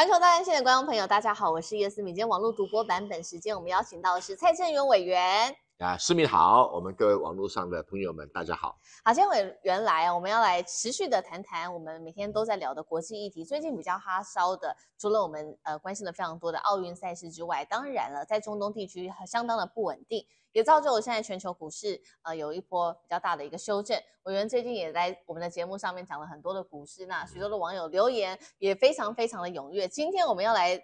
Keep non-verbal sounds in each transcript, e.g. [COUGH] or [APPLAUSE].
环球大连线的观众朋友，大家好，我是叶思敏。今天网络独播版本时间，我们邀请到的是蔡正元委员。啊，市民好，我们各位网络上的朋友们，大家好。好，今天原来我们要来持续的谈谈我们每天都在聊的国际议题。最近比较哈烧的，除了我们呃关心的非常多的奥运赛事之外，当然了，在中东地区相当的不稳定，也造就了现在全球股市呃有一波比较大的一个修正。我原最近也在我们的节目上面讲了很多的股市，那许多的网友留言也非常非常的踊跃。今天我们要来。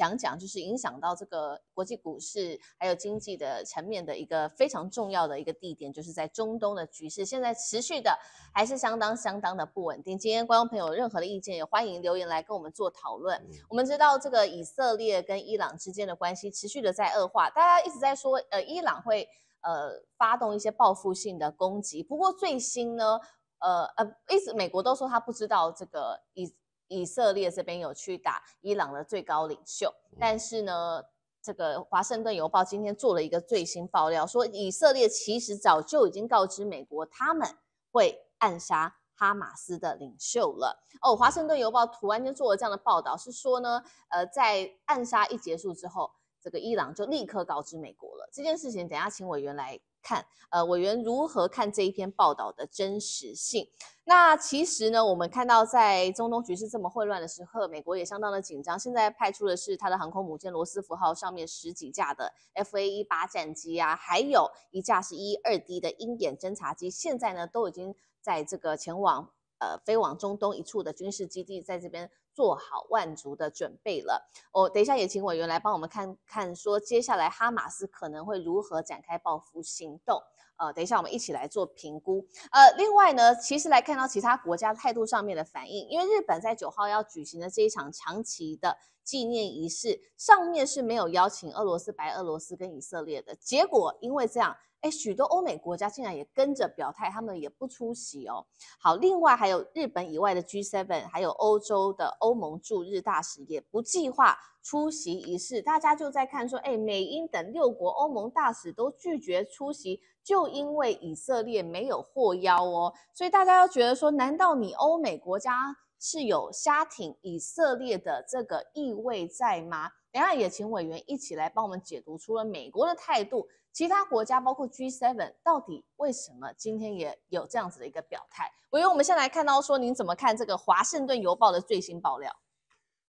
讲讲就是影响到这个国际股市还有经济的层面的一个非常重要的一个地点，就是在中东的局势，现在持续的还是相当相当的不稳定。今天观众朋友任何的意见也欢迎留言来跟我们做讨论。我们知道这个以色列跟伊朗之间的关系持续的在恶化，大家一直在说呃伊朗会呃发动一些报复性的攻击。不过最新呢呃呃一直美国都说他不知道这个以以色列这边有去打伊朗的最高领袖，但是呢，这个《华盛顿邮报》今天做了一个最新爆料，说以色列其实早就已经告知美国，他们会暗杀哈马斯的领袖了。哦，《华盛顿邮报》突然间做了这样的报道，是说呢，呃，在暗杀一结束之后，这个伊朗就立刻告知美国了。这件事情，等下请委员来。看，呃，委员如何看这一篇报道的真实性？那其实呢，我们看到在中东局势这么混乱的时候，美国也相当的紧张。现在派出的是它的航空母舰“罗斯福号”上面十几架的 F A 一八战机啊，还有一架是一二 D 的鹰眼侦察机，现在呢都已经在这个前往呃飞往中东一处的军事基地，在这边。做好万足的准备了。哦，等一下，也请委员来帮我们看看，说接下来哈马斯可能会如何展开报复行动。呃，等一下，我们一起来做评估。呃，另外呢，其实来看到其他国家态度上面的反应，因为日本在九号要举行的这一场长期的纪念仪式上面是没有邀请俄罗斯、白俄罗斯跟以色列的。结果因为这样，哎，许多欧美国家竟然也跟着表态，他们也不出席哦。好，另外还有日本以外的 G7，还有欧洲的欧盟驻日大使也不计划。出席仪式，大家就在看说，哎，美英等六国欧盟大使都拒绝出席，就因为以色列没有获邀哦。所以大家都觉得说，难道你欧美国家是有瞎挺以色列的这个意味在吗？等下也请委员一起来帮我们解读，除了美国的态度，其他国家包括 G7，到底为什么今天也有这样子的一个表态？委员，我们先来看到说，您怎么看这个《华盛顿邮报》的最新爆料？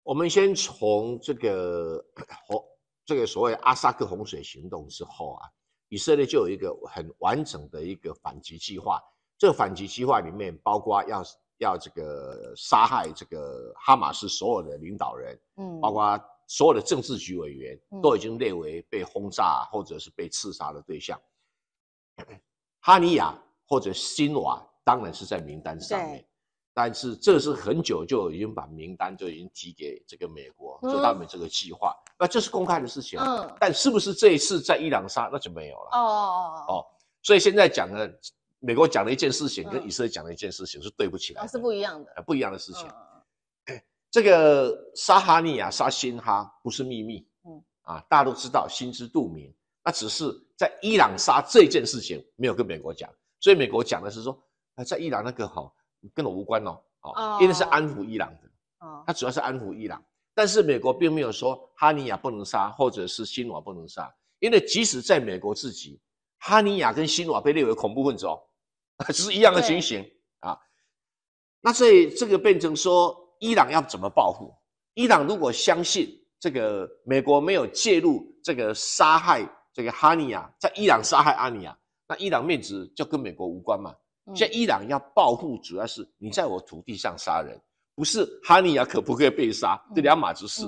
我们先从这个洪，这个所谓阿萨克洪水行动之后啊，以色列就有一个很完整的一个反击计划。这个反击计划里面包括要要这个杀害这个哈马斯所有的领导人，嗯，包括所有的政治局委员都已经列为被轰炸或者是被刺杀的对象。哈尼亚或者辛瓦当然是在名单上面。但是这是很久就已经把名单就已经提给这个美国，就他们这个计划，那这是公开的事情。嗯。但是不是这一次在伊朗杀那就没有了。哦哦哦。哦，所以现在讲的美国讲的一件事情，跟以色列讲的一件事情是对不起来，是不一样的不一样的事情。这个撒哈尼亚、撒辛哈不是秘密，嗯啊，大家都知道，心知肚明。那只是在伊朗杀这件事情没有跟美国讲，所以美国讲的是说啊，在伊朗那个哈。跟我无关哦，哦，因为是安抚伊朗的，哦，它主要是安抚伊朗，但是美国并没有说哈尼亚不能杀，或者是辛瓦不能杀，因为即使在美国自己，哈尼亚跟辛瓦被列为恐怖分子哦，[LAUGHS] 是一样的情形啊，那所以这个变成说伊朗要怎么报复？伊朗如果相信这个美国没有介入这个杀害这个哈尼亚，在伊朗杀害哈尼亚，那伊朗面子就跟美国无关嘛？现在伊朗要报复，主要是你在我土地上杀人，不是哈尼亚可不可以被杀？这两码子事。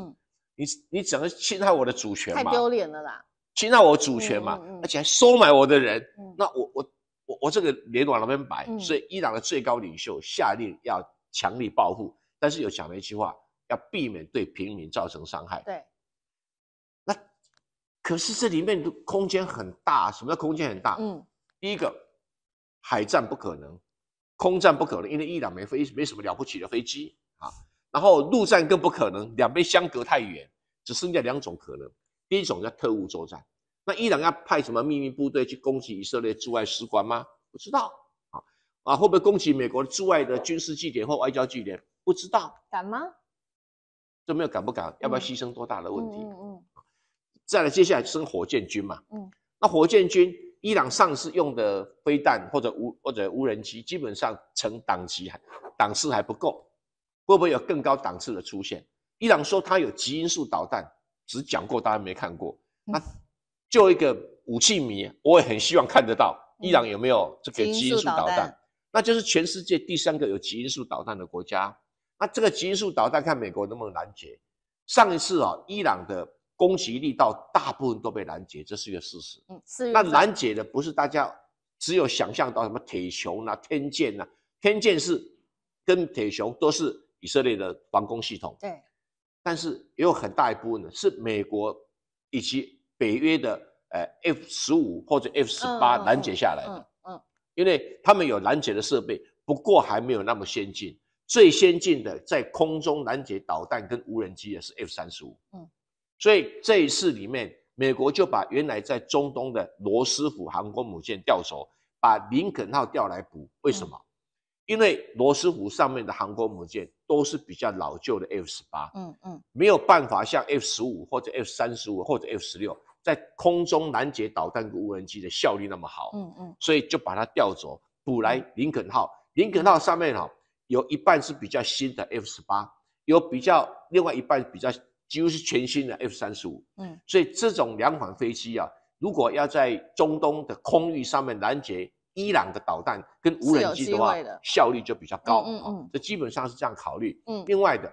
你你只能侵害我的主权嘛，太丢脸了啦！侵害我主权嘛，而且还收买我的人，那我我我我这个脸往那边摆？所以伊朗的最高领袖下令要强力报复，但是有讲了一句话，要避免对平民造成伤害。对。那可是这里面的空间很大，什么叫空间很大？嗯，第一个。海战不可能，空战不可能，因为伊朗没飞没什么了不起的飞机啊。然后陆战更不可能，两边相隔太远，只剩下两种可能。第一种叫特务作战，那伊朗要派什么秘密部队去攻击以色列驻外使馆吗？不知道啊啊！会不会攻击美国驻外的军事据点或外交据点？不知道，敢吗？这没有敢不敢，要不要牺牲多大的问题？嗯嗯。再来，接下来升火箭军嘛？嗯，那火箭军。伊朗上次用的飞弹或者无或者无人机，基本上成档还档次还不够，会不会有更高档次的出现？伊朗说它有极音速导弹，只讲过，大家没看过。那就一个武器迷，我也很希望看得到伊朗有没有这个极音速导弹。那就是全世界第三个有极音速导弹的国家。那这个极音速导弹，看美国能不能拦截？上一次啊，伊朗的。攻击力道大部分都被拦截，这是一个事实。嗯，是。那拦截的不是大家只有想象到什么铁穹啊、天剑呐？天剑是跟铁穹都是以色列的防空系统。对。但是也有很大一部分呢，是美国以及北约的，呃，F 十五或者 F 十八拦截下来的。嗯。因为他们有拦截的设备，不过还没有那么先进。最先进的在空中拦截导弹跟无人机的是 F 三十五。嗯。所以这一次里面，美国就把原来在中东的罗斯福航空母舰调走，把林肯号调来补。为什么？因为罗斯福上面的航空母舰都是比较老旧的 F 十八，嗯嗯，没有办法像 F 十五或者 F 三十五或者 F 十六在空中拦截导弹无人机的效率那么好，嗯嗯，所以就把它调走，补来林肯号。林肯号上面哈有一半是比较新的 F 十八，有比较另外一半比较。几乎是全新的 F 三十五，嗯，所以这种两款飞机啊，如果要在中东的空域上面拦截伊朗的导弹跟无人机的话，效率就比较高，嗯嗯，这基本上是这样考虑。嗯，另外的，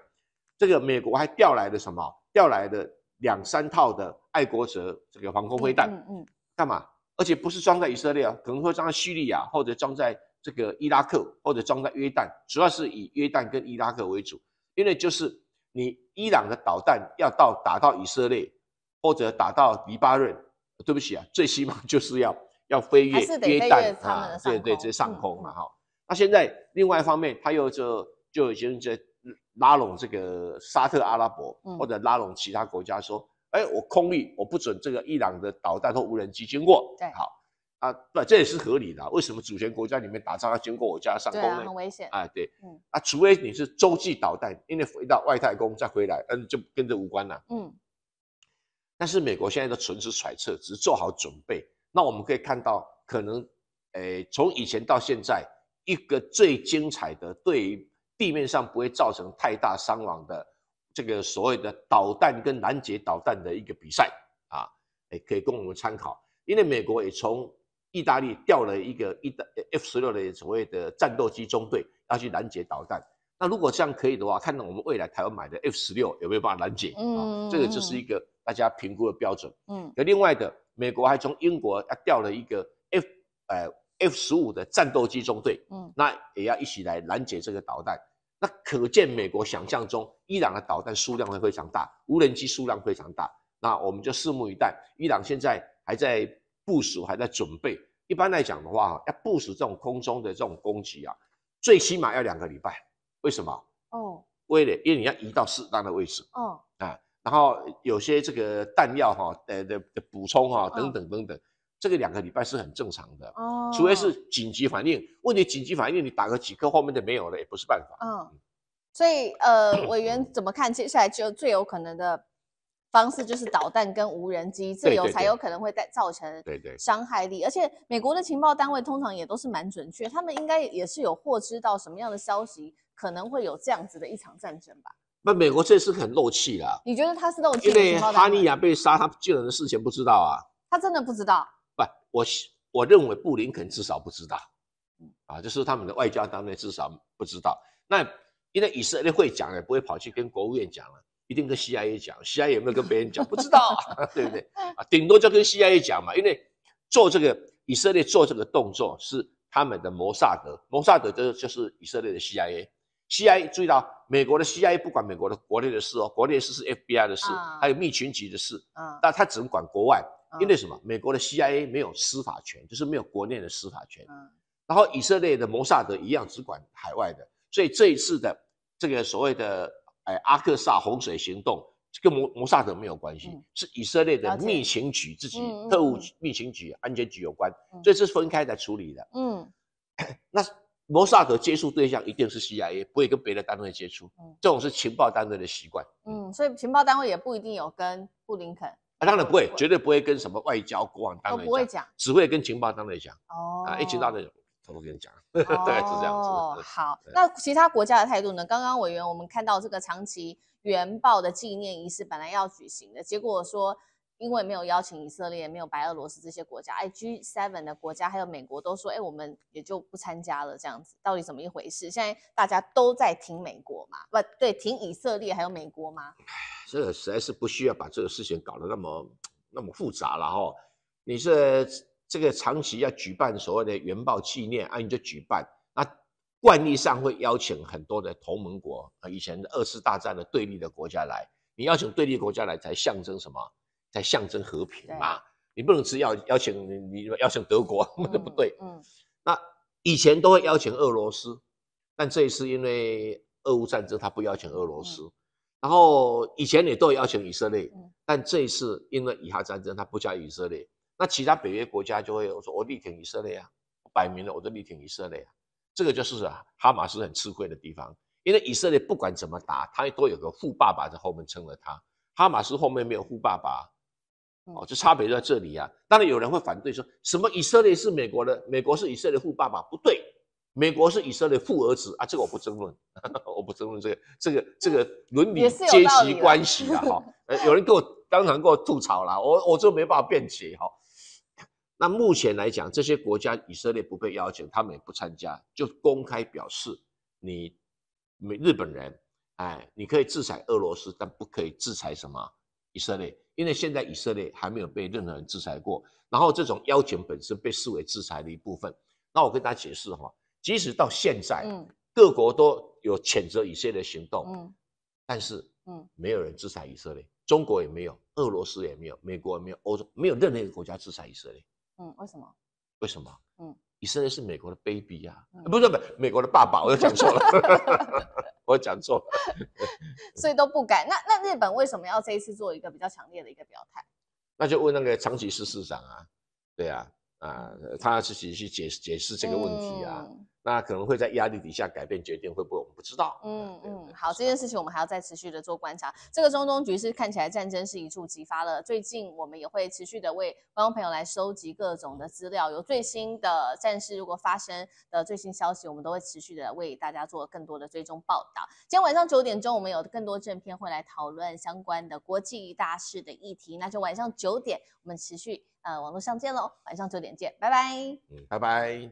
这个美国还调来的什么？调来的两三套的爱国者这个防空飞弹，嗯嗯，干嘛？而且不是装在以色列啊，可能会装在叙利亚，或者装在这个伊拉克，或者装在约旦，主要是以约旦跟伊拉克为主，因为就是。你伊朗的导弹要到打到以色列，或者打到黎巴嫩，对不起啊，最起码就是要要飞越约旦啊，对对，直接上空了哈。那现在另外一方面，他又就就已经在拉拢这个沙特阿拉伯，或者拉拢其他国家，说：哎，我空域我不准这个伊朗的导弹或无人机经过。对，好。啊，对，这也是合理的。为什么主权国家里面打仗要经过我家上空呢？啊，对，嗯，啊，除非你是洲际导弹，因为飞到外太空再回来，嗯，就跟这无关了。嗯，但是美国现在都纯是揣测，只是做好准备。那我们可以看到，可能，诶，从以前到现在，一个最精彩的，对于地面上不会造成太大伤亡的这个所谓的导弹跟拦截导弹的一个比赛啊，诶，可以供我们参考。因为美国也从意大利调了一个意大 F 十六的所谓的战斗机中队要去拦截导弹。那如果这样可以的话，看看我们未来台湾买的 F 十六有没有办法拦截？嗯，这个就是一个大家评估的标准。嗯，那另外的美国还从英国调了一个 F 呃 F 十五的战斗机中队，嗯，那也要一起来拦截这个导弹。那可见美国想象中伊朗的导弹数量会非常大，无人机数量非常大。那我们就拭目以待。伊朗现在还在。部署还在准备，一般来讲的话，要部署这种空中的这种攻击啊，最起码要两个礼拜。为什么？哦，为了因为你要移到适当的位置，哦啊，然后有些这个弹药哈，呃的补充啊，等等等等，这个两个礼拜是很正常的。哦，除非是紧急反应，问题紧急反应你打个几颗后面的没有了也不是办法。嗯，所以呃，委员怎么看接下来就最有可能的？方式就是导弹跟无人机，这有才有可能会带造成对对伤害力。而且美国的情报单位通常也都是蛮准确，他们应该也是有获知到什么样的消息，可能会有这样子的一场战争吧？那美国这次很漏气了。你觉得他是漏气？因为哈尼亚被杀，他救人的事情不知道啊？他真的不知道？不，我我认为布林肯至少不知道。啊，就是他们的外交单位至少不知道。那因为以色列会讲，也不会跑去跟国务院讲了。一定跟 CIA 讲，CIA 有没有跟别人讲？不知道，[LAUGHS] 对不对？啊，顶多就跟 CIA 讲嘛。因为做这个以色列做这个动作是他们的摩萨德，摩萨德的就是以色列的 CIA。CIA 注意到，美国的 CIA 不管美国的国内的事哦，国内事是 FBI 的事，还有密群局的事。啊，他只能管国外。因为什么？美国的 CIA 没有司法权，就是没有国内的司法权。然后以色列的摩萨德一样只管海外的。所以这一次的这个所谓的。哎，阿克萨洪水行动跟摩摩萨德没有关系，是以色列的密情局自己特务密情局、安全局有关，所以是分开来处理的。嗯，[COUGHS] 那摩萨德接触对象一定是 CIA，不会跟别的单位接触。嗯，这种是情报单位的习惯。嗯，所以情报单位也不一定有跟布林肯。啊，当然不会，绝对不会跟什么外交、国王单位。不会讲，只会跟情报单位讲。哦，啊，一报单位。偷偷跟你讲，[LAUGHS] 大概是这样子。好，那其他国家的态度呢？刚刚委员，我们看到这个长期援报的纪念仪式本来要举行的，结果说因为没有邀请以色列、没有白俄罗斯这些国家，哎，G7 的国家还有美国都说，哎，我们也就不参加了。这样子，到底怎么一回事？现在大家都在挺美国嘛？不对，挺以色列还有美国吗？这实在是不需要把这个事情搞得那么那么复杂了哈。你是？这个长期要举办所谓的元爆纪念，啊，你就举办，那惯例上会邀请很多的同盟国啊，以前二次大战的对立的国家来，你邀请对立国家来才象征什么？才象征和平嘛。你不能只邀邀请你，你邀请德国，那不对。嗯。那以前都会邀请俄罗斯，但这一次因为俄乌战争，他不邀请俄罗斯。然后以前你都会邀请以色列，但这一次因为以哈战争，他不加以色列。那其他北约国家就会我说我力挺以色列啊，摆明了我就力挺以色列啊，这个就是啊，哈马斯很吃亏的地方，因为以色列不管怎么打，他都有个富爸爸在后面撑着他。哈马斯后面没有富爸爸，哦，就差别在这里啊。当然有人会反对说，什么以色列是美国的，美国是以色列富爸爸，不对，美国是以色列富儿子啊，这个我不争论，[LAUGHS] 我不争论这个，这个这个伦理阶级关系啊，哈，有人跟我当场跟我吐槽了，我我就没办法辩解哈。那目前来讲，这些国家以色列不被邀请，他们也不参加，就公开表示你，美日本人，哎，你可以制裁俄罗斯，但不可以制裁什么以色列，因为现在以色列还没有被任何人制裁过。然后这种邀请本身被视为制裁的一部分。那我跟大家解释哈，即使到现在，嗯，各国都有谴责以色列的行动，嗯，但是，嗯，没有人制裁以色列，中国也没有，俄罗斯也没有，美国也没有，欧洲没有任何一个国家制裁以色列。嗯，为什么？为什么？嗯，以色列是美国的 baby 呀，不是不美国的爸爸，我又讲错了 [LAUGHS] [LAUGHS] 我又讲错了，[LAUGHS] 所以都不敢。那那日本为什么要这一次做一个比较强烈的一个表态？那就问那个长崎市市长啊，对啊，啊，他自己去解解释这个问题啊。那可能会在压力底下改变决定，会不会？我们不知道。嗯嗯，好，这件事情我们还要再持续的做观察。这个中东局势看起来战争是一触即发了。最近我们也会持续的为观众朋友来收集各种的资料，有最新的战事如果发生的最新消息，我们都会持续的为大家做更多的追踪报道。今天晚上九点钟，我们有更多正片会来讨论相关的国际大事的议题。那就晚上九点，我们持续呃网络上见喽。晚上九点见，拜拜。嗯，拜拜。